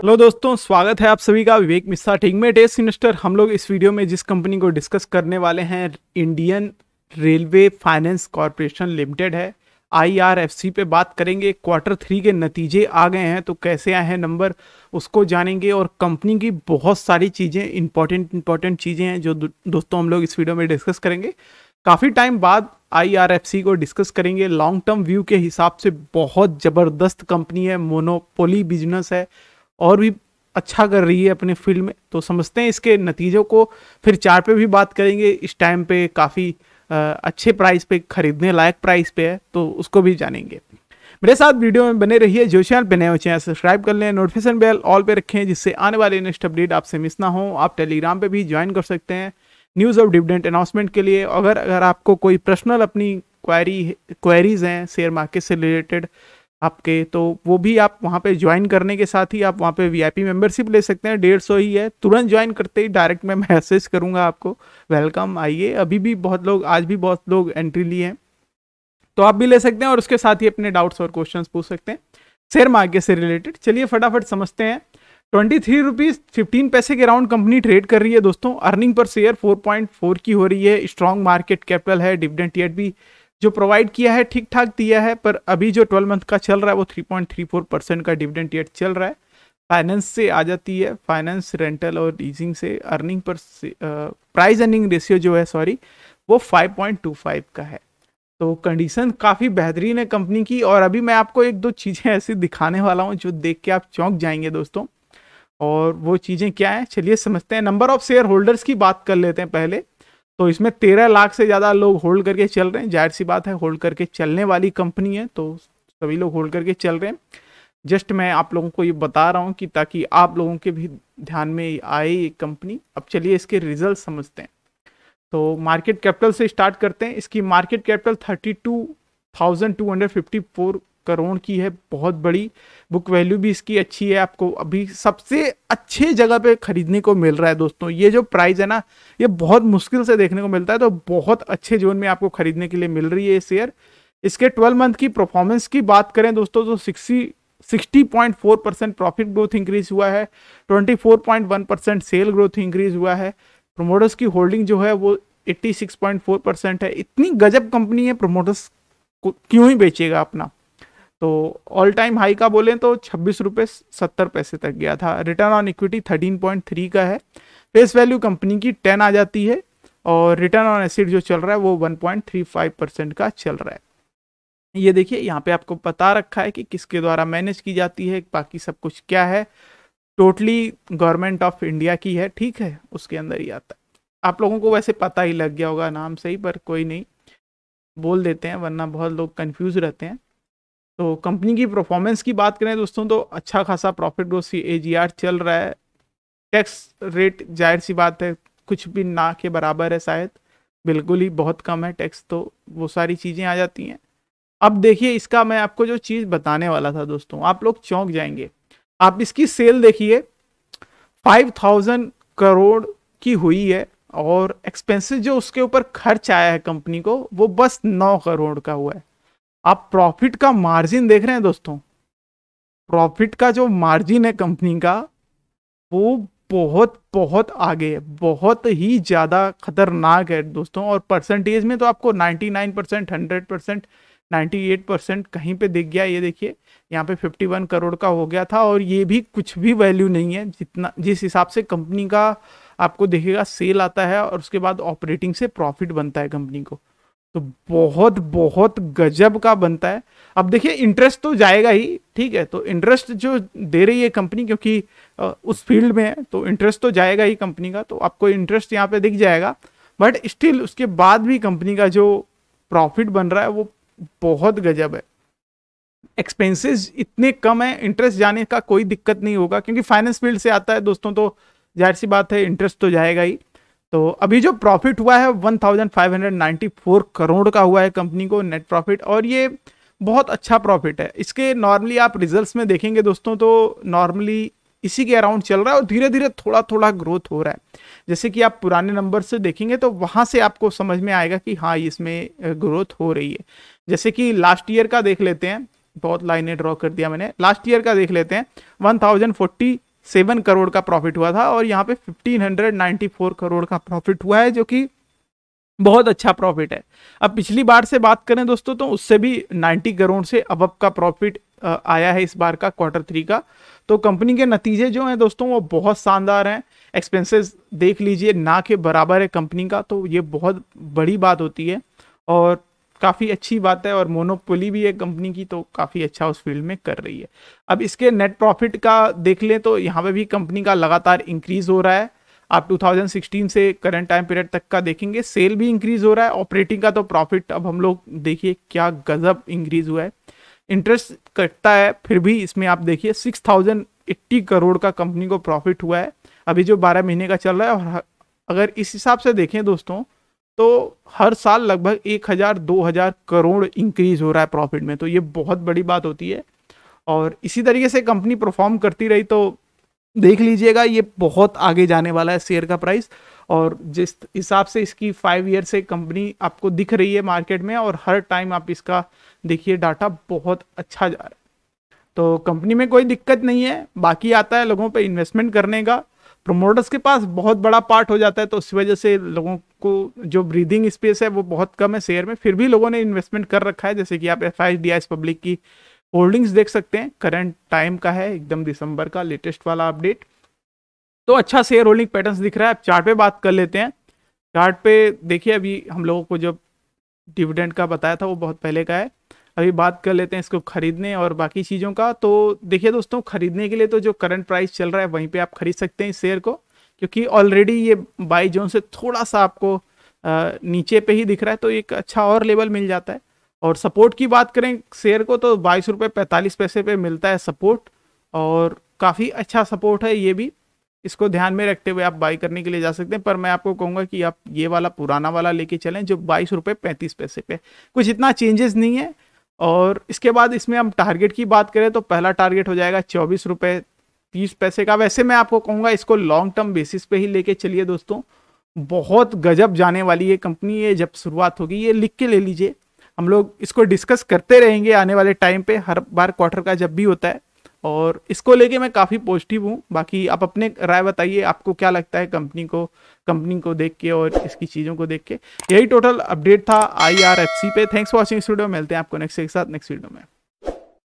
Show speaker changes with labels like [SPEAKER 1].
[SPEAKER 1] hello दोस्तों स्वागत है आप सभी का विवेक मिश्रा ठीक में टेस्ट इन्वेस्टर हम लोग इस वीडियो में जिस कंपनी को डिस्कस करने वाले हैं Indian railway finance corporation limited है आईआरएफसी पे बात करेंगे क्वार्टर थ्री के नतीजे आ गए हैं तो कैसे आए हैं नंबर उसको जानेंगे और कंपनी की बहुत सारी चीज़ें इंपॉर्टेंट इंपॉर्टेंट चीज़ें हैं जो दोस्तों हम लोग इस वीडियो में डिस्कस करेंगे काफ़ी टाइम बाद आईआरएफसी को डिस्कस करेंगे लॉन्ग टर्म व्यू के हिसाब से बहुत ज़बरदस्त कंपनी है मोनोपोली बिजनेस है और भी अच्छा कर रही है अपने फील्ड में तो समझते हैं इसके नतीजों को फिर चार पे भी बात करेंगे इस टाइम पे काफ़ी अच्छे प्राइस पे खरीदने लायक प्राइस पे है तो उसको भी जानेंगे मेरे साथ वीडियो में बने रहिए जो चैनल पर नए हो चैनल सब्सक्राइब कर लें नोटिफिकेशन बेल ऑल पे रखें जिससे आने वाले नेक्स्ट अपडेट आपसे मिस ना हो आप टेलीग्राम पे भी ज्वाइन कर सकते हैं न्यूज़ ऑफ डिविडेंट अनाउंसमेंट के लिए अगर अगर आपको कोई पर्सनल अपनी क्वारी क्वेरीज हैं शेयर मार्केट से रिलेटेड आपके तो वो भी आप वहाँ पे ज्वाइन करने के साथ ही आप वहाँ पे वीआईपी मेंबरशिप ले सकते हैं डेढ़ सौ ही है तुरंत ज्वाइन करते ही डायरेक्ट मैं मैसेज करूँगा आपको वेलकम आइए अभी भी बहुत लोग आज भी बहुत लोग एंट्री लिए हैं तो आप भी ले सकते हैं और उसके साथ ही अपने डाउट्स और क्वेश्चन पूछ सकते हैं शेयर मार्केट से रिलेटेड चलिए फटाफट समझते हैं ट्वेंटी थ्री रुपीज़ फिफ्टीन पैसे के अराउंड कंपनी ट्रेड कर रही है दोस्तों earning per share four point four की हो रही है स्ट्रॉन्ग मार्केट कैपिटल है डिविडेंट ईयर भी जो प्रोवाइड किया है ठीक ठाक दिया है पर अभी जो ट्वेल्व मंथ का चल रहा है वो three point three four percent का डिविडेंट ईयर चल रहा है फाइनेंस से आ जाती है फाइनेंस रेंटल और लीजिंग से अर्निंग पर प्राइस अर्निंग रेशियो जो है सॉरी वो फाइव पॉइंट टू फाइव का है तो कंडीशन काफ़ी बेहतरीन है कंपनी की और अभी मैं आपको एक दो चीज़ें ऐसी दिखाने वाला हूँ जो देख के आप चौंक जाएंगे दोस्तों और वो चीज़ें क्या है चलिए समझते हैं नंबर ऑफ शेयर होल्डर्स की बात कर लेते हैं पहले तो इसमें तेरह लाख से ज़्यादा लोग होल्ड करके चल रहे हैं जाहिर सी बात है होल्ड करके चलने वाली कंपनी है तो सभी लोग होल्ड करके चल रहे हैं जस्ट मैं आप लोगों को ये बता रहा हूँ कि ताकि आप लोगों के भी ध्यान में आए ये कंपनी अब चलिए इसके रिजल्ट समझते हैं तो मार्केट कैपिटल से स्टार्ट करते हैं इसकी market capital thirty two thousand two hundred fifty four crore की है बहुत बड़ी बुक वैल्यू भी इसकी अच्छी है आपको अभी सबसे अच्छे जगह पे खरीदने को मिल रहा है दोस्तों ये जो प्राइस है ना ये बहुत मुश्किल से देखने को मिलता है तो बहुत अच्छे जोन में आपको खरीदने के लिए मिल रही है ये शेयर इसके ट्वेल्व मंथ की परफॉर्मेंस की बात करें दोस्तों तो sixty four percent profit growth increase हुआ है one percent sale growth increase हुआ है प्रोमोटर्स की होल्डिंग जो है वो फोर परसेंट है इतनी गजब कंपनी है प्रोमोटर्स क्यों ही बेचेगा अपना तो ऑल टाइम हाई का बोलें तो छब्बीस रुपये सत्तर पैसे तक गया था return on equity thirteen point three का है फेस वैल्यू कंपनी की टेन आ जाती है और रिटर्न ऑन एसिड जो चल रहा है वो one point three five percent का चल रहा है ये देखिए यहाँ पे आपको बता रखा है कि किसके द्वारा मैनेज की जाती है बाकी सब कुछ क्या है टोटली गवर्नमेंट ऑफ इंडिया की है ठीक है उसके अंदर ही आता है आप लोगों को वैसे पता ही लग गया होगा नाम से ही पर कोई नहीं बोल देते हैं वरना बहुत लोग कंफ्यूज रहते हैं तो कंपनी की परफॉर्मेंस की बात करें दोस्तों तो अच्छा खासा प्रॉफिट ग्रोथ सी ए चल रहा है टैक्स रेट जाहिर सी बात है कुछ भी ना के बराबर है शायद बिल्कुल ही बहुत कम है टैक्स तो वो सारी चीज़ें आ जाती हैं अब देखिए इसका मैं आपको जो चीज़ बताने वाला था दोस्तों आप लोग चौंक जाएंगे आप इसकी सेल देखिए 5000 करोड़ की हुई है और एक्सपेंसेस जो उसके ऊपर खर्च आया है कंपनी को वो बस 9 करोड़ का हुआ है आप प्रॉफिट का मार्जिन देख रहे हैं दोस्तों प्रॉफिट का जो मार्जिन है कंपनी का वो बहुत बहुत आगे है बहुत ही ज़्यादा खतरनाक है दोस्तों और परसेंटेज में तो आपको 99 percent hundred percent ninety percent कहीं पे दिख गया ये देखिए यहाँ पे 51 करोड़ का हो गया था और ये भी कुछ भी वैल्यू नहीं है जितना जिस हिसाब से कंपनी का आपको देखेगा सेल आता है और उसके बाद ऑपरेटिंग से प्रॉफिट बनता है कंपनी को तो बहुत बहुत गजब का बनता है अब देखिए इंटरेस्ट तो जाएगा ही ठीक है तो इंटरेस्ट जो दे रही है कंपनी क्योंकि उस फील्ड में है तो इंटरेस्ट तो जाएगा ही कंपनी का तो आपको इंटरेस्ट यहाँ पे दिख जाएगा बट स्टिल उसके बाद भी कंपनी का जो प्रॉफिट बन रहा है वो बहुत गजब है एक्सपेंसेस इतने कम है इंटरेस्ट जाने का कोई दिक्कत नहीं होगा क्योंकि फाइनेंस फील्ड से आता है दोस्तों तो जाहिर सी बात है इंटरेस्ट तो जाएगा ही तो अभी जो प्रॉफिट हुआ है 1594 करोड़ का हुआ है कंपनी को नेट प्रॉफिट और ये बहुत अच्छा प्रॉफिट है इसके नॉर्मली आप रिजल्ट्स में देखेंगे दोस्तों तो नॉर्मली इसी के अराउंड चल रहा है और धीरे धीरे थोड़ा थोड़ा ग्रोथ हो रहा है जैसे कि आप पुराने नंबर से देखेंगे तो वहाँ से आपको समझ में आएगा कि हाँ इसमें ग्रोथ हो रही है जैसे कि लास्ट ईयर का देख लेते हैं बहुत लाइनें ड्रॉ कर दिया मैंने लास्ट ईयर का देख लेते हैं वन सेवन करोड़ का प्रॉफिट हुआ था और यहाँ पे फोर करोड़ का प्रॉफिट हुआ है जो कि बहुत अच्छा प्रॉफिट है अब पिछली बार से बात करें दोस्तों तो उससे भी नाइन्टी करोड़ से अब का प्रॉफिट आया है इस बार का क्वार्टर थ्री का तो कंपनी के नतीजे जो हैं दोस्तों वो बहुत शानदार हैं एक्सपेंसेस देख लीजिए ना के बराबर है कंपनी का तो ये बहुत बड़ी बात होती है और काफ़ी अच्छी बात है और मोनोपोली भी है कंपनी की तो काफ़ी अच्छा उस फील्ड में कर रही है अब इसके नेट प्रॉफिट का देख लें तो यहाँ पे भी कंपनी का लगातार इंक्रीज हो रहा है आप 2016 से करंट टाइम पीरियड तक का देखेंगे सेल भी इंक्रीज हो रहा है ऑपरेटिंग का तो प्रॉफिट अब हम लोग देखिए क्या गजब इंक्रीज हुआ है इंटरेस्ट कटता है फिर भी इसमें आप देखिए सिक्स थाउजेंड एट्टी करोड़ का कंपनी को प्रॉफिट हुआ है अभी जो बारह महीने का चल रहा है और अगर इस हिसाब से देखें दोस्तों तो हर साल लगभग एक हज़ार दो हज़ार करोड़ इंक्रीज हो रहा है प्रॉफिट में तो ये बहुत बड़ी बात होती है और इसी तरीके से कंपनी परफॉर्म करती रही तो देख लीजिएगा ये बहुत आगे जाने वाला है शेयर का प्राइस और जिस हिसाब से इसकी फाइव ईयर से कंपनी आपको दिख रही है मार्केट में और हर टाइम आप इसका देखिए डाटा बहुत अच्छा जा रहा है तो कंपनी में कोई दिक्कत नहीं है बाकी आता है लोगों पर इन्वेस्टमेंट करने का प्रमोटर्स के पास बहुत बड़ा पार्ट हो जाता है तो उस वजह से लोगों को जो ब्रीदिंग स्पेस है वो बहुत कम है शेयर में फिर भी लोगों ने इन्वेस्टमेंट कर रखा है जैसे कि आप एफ आई पब्लिक की होल्डिंग्स देख सकते हैं करंट टाइम का है एकदम दिसंबर का लेटेस्ट वाला अपडेट तो अच्छा शेयर होल्डिंग पैटर्न दिख रहा है आप चार्ट पे बात कर लेते हैं चार्ट पे देखिए अभी हम लोगों को जब डिविडेंड का बताया था वो बहुत पहले का है अभी बात कर लेते हैं इसको खरीदने और बाकी चीज़ों का तो देखिए दोस्तों खरीदने के लिए तो जो करंट प्राइस चल रहा है वहीं पे आप खरीद सकते हैं इस शेयर को क्योंकि ऑलरेडी ये बाई जोन से थोड़ा सा आपको आ, नीचे पे ही दिख रहा है तो एक अच्छा और लेवल मिल जाता है और सपोर्ट की बात करें शेयर को तो बाईस रुपये पैंतालीस पैसे पे मिलता है सपोर्ट और काफ़ी अच्छा सपोर्ट है ये भी इसको ध्यान में रखते हुए आप बाई करने के लिए जा सकते हैं पर मैं आपको कहूँगा कि आप ये वाला पुराना वाला लेके चलें जो बाईस रुपये पैंतीस पैसे पे कुछ इतना चेंजेस नहीं है और इसके बाद इसमें हम टारगेट की बात करें तो पहला टारगेट हो जाएगा चौबीस रुपये तीस पैसे का वैसे मैं आपको कहूँगा इसको लॉन्ग टर्म बेसिस पे ही लेके चलिए दोस्तों बहुत गजब जाने वाली ये कंपनी है जब शुरुआत होगी ये लिख के ले लीजिए हम लोग इसको डिस्कस करते रहेंगे आने वाले टाइम पे हर बार क्वार्टर का जब भी होता है और इसको लेके मैं काफ़ी पॉजिटिव हूँ बाकी आप अपने राय बताइए आपको क्या लगता है कंपनी को कंपनी को देख के और इसकी चीज़ों को देख के यही टोटल अपडेट था आई आर एफ सी पे थैंक्स फॉर वॉचिंग इस वीडियो मिलते हैं आपको नेक्स्ट एक साथ नेक्स्ट वीडियो में